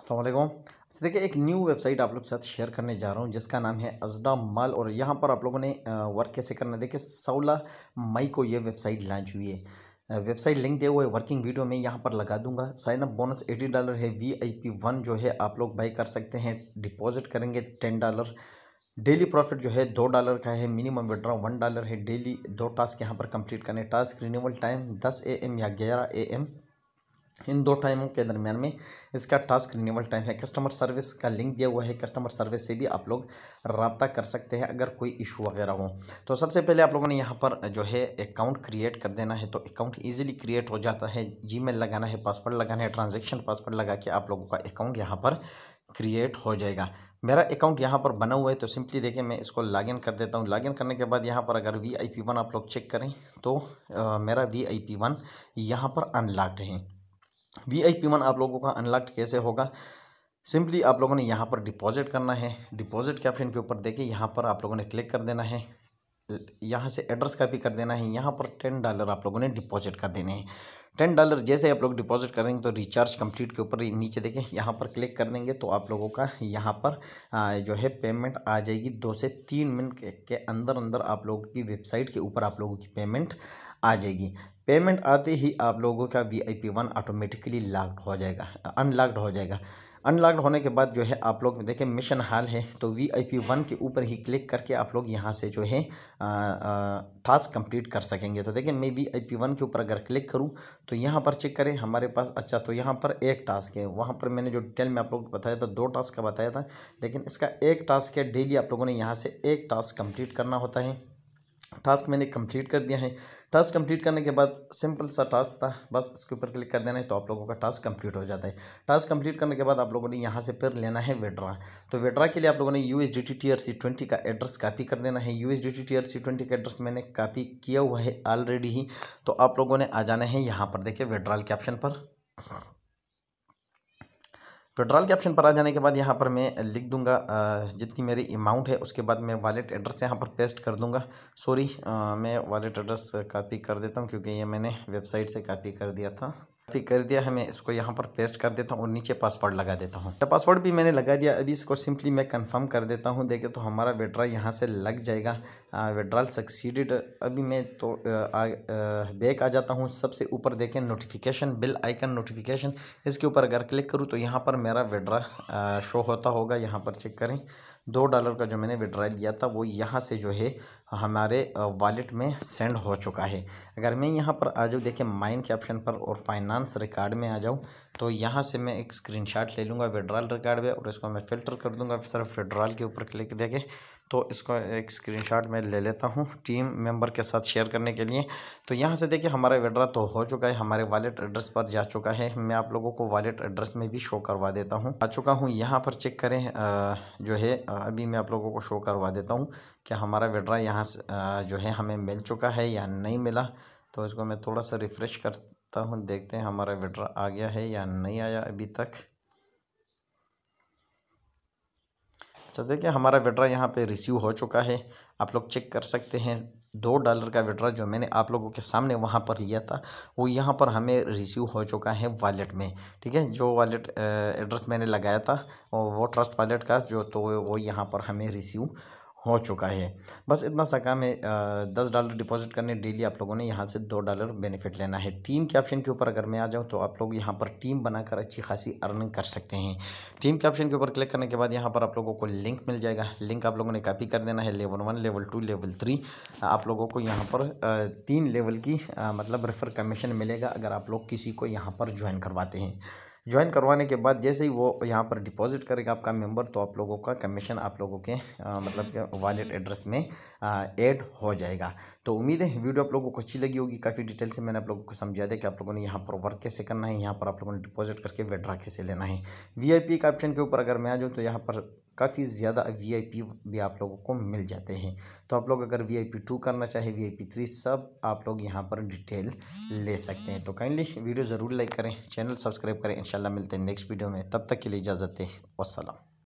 असलम अच्छा देखिए एक न्यू वेबसाइट आप लोग के साथ शेयर करने जा रहा हूँ जिसका नाम है अजडा माल और यहाँ पर आप लोगों ने वर्क कैसे करना है देखिए सोलह मई को ये वेबसाइट लॉन्च हुई है वेबसाइट लिंक दिए हुए वर्किंग वीडियो में यहाँ पर लगा दूंगा sign up bonus eighty dollar है वी आई पी वन जो है आप लोग बाई कर सकते हैं डिपॉजिट करेंगे टेन डॉलर डेली प्रॉफिट जो है दो डॉलर का है मिनिमम विड्रॉ वन डॉलर है डेली दो टास्क यहाँ पर कंप्लीट करने टास्क रिन्यूअल टाइम दस ए एम या ग्यारह ए एम इन दो टाइमों के दरमियान में इसका टास्क रिन्यूअल टाइम है कस्टमर सर्विस का लिंक दिया हुआ है कस्टमर सर्विस से भी आप लोग रबता कर सकते हैं अगर कोई इशू वगैरह हो तो सबसे पहले आप लोगों ने यहाँ पर जो है अकाउंट क्रिएट कर देना है तो अकाउंट ईजिली क्रिएट हो जाता है जी लगाना है पासवर्ड लगाना है ट्रांजेक्शन पासवर्ड लगा के आप लोगों का अकाउंट यहाँ पर क्रिएट हो जाएगा मेरा अकाउंट यहाँ पर बना हुआ है तो सिंपली देखिए मैं इसको लॉगिन कर देता हूँ लॉगिन करने के बाद यहाँ पर अगर वी आई पी वन आप लोग चेक करें तो आ, मेरा वी आई पी वन यहाँ पर अनलॉक्ड है वी आई पी वन आप लोगों का अनलॉक्ड कैसे होगा सिंपली आप लोगों ने यहाँ पर डिपॉजिट करना है डिपॉजिट के ऑप्शन के ऊपर देखिए यहाँ पर आप लोगों ने क्लिक कर देना है यहाँ से एड्रेस कॉपी कर देना है यहाँ पर टेन डॉलर आप लोगों ने डिपॉजिट कर देने हैं टेन डॉलर जैसे आप लोग डिपॉजिट करेंगे तो रिचार्ज कंप्लीट के ऊपर नीचे देखें यहाँ पर क्लिक कर देंगे तो आप लोगों का यहाँ पर जो है पेमेंट आ जाएगी दो से तीन मिनट के अंदर अंदर आप लोगों की वेबसाइट के ऊपर आप लोगों की पेमेंट आ जाएगी पेमेंट आते ही आप लोगों का V I P one automatically locked हो जाएगा अनलॉक्ड हो जाएगा अनलॉक्ड होने के बाद जो है आप लोग देखें मिशन हाल है तो वी आई पी वन के ऊपर ही क्लिक करके आप लोग यहाँ से जो है टास्क कंप्लीट कर सकेंगे तो देखें मैं वी आई पी वन के ऊपर अगर क्लिक करूँ तो यहाँ पर चेक करें हमारे पास अच्छा तो यहाँ पर एक टास्क है वहाँ पर मैंने जो डिटेल में आप लोग बताया था दो टास्क का बताया था लेकिन इसका एक टास्क है डेली आप लोगों ने यहाँ से एक टास्क कम्प्लीट करना होता है टास्क मैंने कंप्लीट कर दिया है टास्क कंप्लीट करने के बाद सिंपल सा टास्क था बस इसके ऊपर क्लिक कर देना है तो आप लोगों का टास्क कंप्लीट हो जाता है टास्क कंप्लीट करने के बाद आप लोगों ने यहाँ से फिर लेना है विड्रा तो विड्रा के लिए आप लोगों ने U S D T T R C twenty का एड्रेस कापी कर देना है U S D T T R C twenty का एड्रेस मैंने कापी किया हुआ है ऑलरेडी ही तो आप लोगों ने आ जाना है यहाँ पर देखिए विड्रॉल के ऑप्शन पर विड्रॉल के ऑप्शन पर आ जाने के बाद यहाँ पर मैं लिख दूंगा जितनी मेरी अमाउंट है उसके बाद मैं वॉलेट एड्रेस यहाँ पर पेस्ट कर दूंगा सॉरी मैं वॉलेट एड्रेस कॉपी कर देता हूँ क्योंकि ये मैंने वेबसाइट से कॉपी कर दिया था कॉपी कर दिया है मैं इसको यहाँ पर पेस्ट कर देता हूँ और नीचे पासवर्ड लगा देता हूँ पासवर्ड तो भी मैंने लगा दिया अभी इसको सिंपली मैं कंफर्म कर देता हूँ देखे तो हमारा विड्रॉल यहाँ से लग जाएगा विड्रॉल सक्सीडेड अभी मैं तो आ, आ, बैक आ जाता हूँ सबसे ऊपर देखें नोटिफिकेशन बिल आइकन नोटिफिकेशन इसके ऊपर अगर क्लिक करूँ तो यहाँ पर मेरा विड्रॉ शो होता होगा यहाँ पर चेक करें दो डॉलर का जो मैंने विड्रा लिया था वो यहाँ से जो है हमारे वॉलेट में सेंड हो चुका है अगर मैं यहाँ पर आ जाऊँ देखें माइन के ऑप्शन पर और फाइनेंस रिकॉर्ड में आ जाऊँ तो यहाँ से मैं एक स्क्रीनशॉट ले लूँगा विड्रॉल रिकॉर्ड में और इसको मैं फ़िल्टर कर दूँगा सिर्फ विड्रॉल के ऊपर क्लिक देखें तो इसको एक स्क्रीनशॉट मैं ले लेता हूँ टीम मेंबर के साथ शेयर करने के लिए तो यहाँ से देखिए हमारा विड्रा तो हो चुका है हमारे वॉलेट एड्रेस पर जा चुका है मैं आप लोगों को वॉलेट एड्रेस में भी शो करवा देता हूँ आ चुका हूँ यहाँ पर चेक करें आ, जो है अभी मैं आप लोगों को शो करवा देता हूँ कि हमारा विड्रा यहाँ जो है हमें मिल चुका है या नहीं मिला तो इसको मैं थोड़ा सा रिफ़्रेश करता हूँ देखते हैं हमारा विड्रा आ गया है या नहीं आया अभी तक तो देखिए हमारा विड्रा यहाँ पे रिसीव हो चुका है आप लोग चेक कर सकते हैं दो डॉलर का विड्रा जो मैंने आप लोगों के सामने वहाँ पर लिया था वो यहाँ पर हमें रिसीव हो चुका है वॉलेट में ठीक है जो वॉलेट एड्रेस मैंने लगाया था वो ट्रस्ट वॉलेट का जो तो वो यहाँ पर हमें रिसीव हो चुका है बस इतना सा काम है दस डॉलर डिपॉजिट करने डेली आप लोगों ने यहाँ से दो डॉलर बेनिफिट लेना है टीम के ऑप्शन के ऊपर अगर मैं आ जाऊँ तो आप लोग यहाँ पर टीम बनाकर अच्छी खासी अर्निंग कर सकते हैं टीम के ऑप्शन के ऊपर क्लिक करने के बाद यहाँ पर आप लोगों को लिंक मिल जाएगा लिंक आप लोगों ने कॉपी कर देना है level one level two level three आप लोगों को यहाँ पर तीन लेवल की मतलब रेफर कमीशन मिलेगा अगर आप लोग किसी को यहाँ पर ज्वाइन करवाते हैं ज्वाइन करवाने के बाद जैसे ही वो यहाँ पर डिपॉजिट करेगा आपका मेंबर तो आप लोगों का कमीशन आप लोगों के आ, मतलब वॉलेट एड्रेस में ऐड हो जाएगा तो उम्मीद है वीडियो आप लोगों को अच्छी लगी होगी काफ़ी डिटेल से मैंने आप लोगों को समझा दिया कि आप लोगों ने यहाँ पर वर्क कैसे करना है यहाँ पर आप लोगों ने डिपॉजिट करके वेड्रा कैसे लेना है वी का ऑप्शन के ऊपर अगर मैं आ जाऊँ तो यहाँ पर काफ़ी ज़्यादा वीआईपी भी आप लोगों को मिल जाते हैं तो आप लोग अगर वीआईपी टू करना चाहे वीआईपी थ्री सब आप लोग यहाँ पर डिटेल ले सकते हैं तो काइंडली वीडियो ज़रूर लाइक करें चैनल सब्सक्राइब करें इंशाल्लाह मिलते हैं नेक्स्ट वीडियो में तब तक के लिए इजाज़त है वसलम